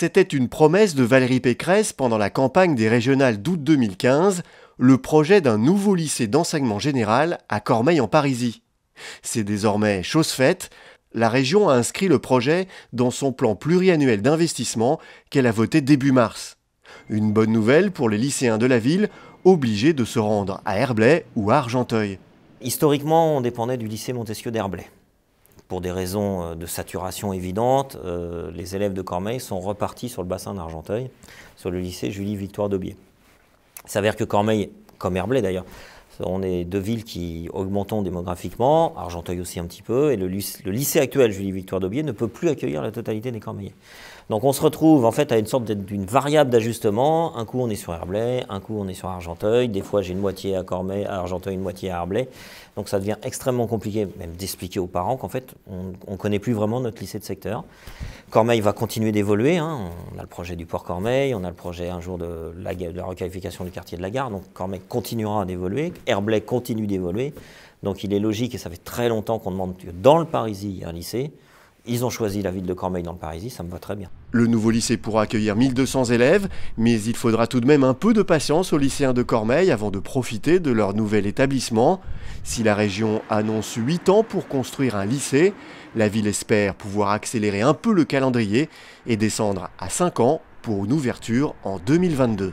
C'était une promesse de Valérie Pécresse pendant la campagne des régionales d'août 2015, le projet d'un nouveau lycée d'enseignement général à Cormeil-en-Parisis. C'est désormais chose faite, la région a inscrit le projet dans son plan pluriannuel d'investissement qu'elle a voté début mars. Une bonne nouvelle pour les lycéens de la ville, obligés de se rendre à Herblay ou à Argenteuil. Historiquement, on dépendait du lycée Montesquieu d'Herblay pour des raisons euh, de saturation évidente, euh, les élèves de Cormeil sont repartis sur le bassin d'Argenteuil, sur le lycée Julie-Victoire d'Aubier. Il s'avère que Cormeil, comme Herblay d'ailleurs, on est deux villes qui augmentons démographiquement, Argenteuil aussi un petit peu, et le, lycée, actuel Julie-Victoire d'Aubier ne peut plus accueillir la totalité des cormeillers. Donc on se retrouve en fait à une sorte d'une variable d'ajustement. Un coup on est sur Herblay, un coup on est sur Argenteuil, des fois j'ai une moitié à Cormeil, à Argenteuil, une moitié à Herblay. Donc ça devient extrêmement compliqué même d'expliquer aux parents qu'en fait on ne connaît plus vraiment notre lycée de secteur. Cormeil va continuer d'évoluer, hein. on a le projet du port Cormeil, on a le projet un jour de la, de la requalification du quartier de la gare, donc Cormeil continuera d'évoluer. Herblay continue d'évoluer. Donc il est logique, et ça fait très longtemps qu'on demande que dans le Parisis, un lycée. Ils ont choisi la ville de Cormeilles dans le Parisis, ça me va très bien. Le nouveau lycée pourra accueillir 1200 élèves, mais il faudra tout de même un peu de patience aux lycéens de Cormeilles avant de profiter de leur nouvel établissement. Si la région annonce 8 ans pour construire un lycée, la ville espère pouvoir accélérer un peu le calendrier et descendre à 5 ans pour une ouverture en 2022.